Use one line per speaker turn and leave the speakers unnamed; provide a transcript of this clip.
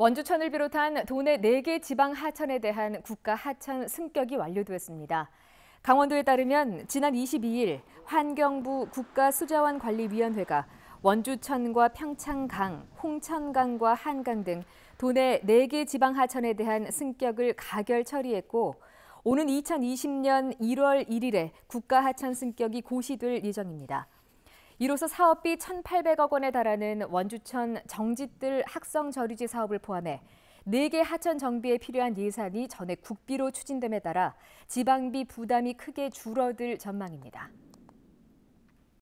원주천을 비롯한 도내 4개 지방 하천에 대한 국가 하천 승격이 완료되었습니다. 강원도에 따르면 지난 22일 환경부 국가수자원관리위원회가 원주천과 평창강, 홍천강과 한강 등 도내 4개 지방 하천에 대한 승격을 가결 처리했고 오는 2020년 1월 1일에 국가 하천 승격이 고시될 예정입니다. 이로써 사업비 1,800억 원에 달하는 원주천 정짓들 학성 저류지 사업을 포함해 4개 하천 정비에 필요한 예산이 전액 국비로 추진됨에 따라 지방비 부담이 크게 줄어들 전망입니다.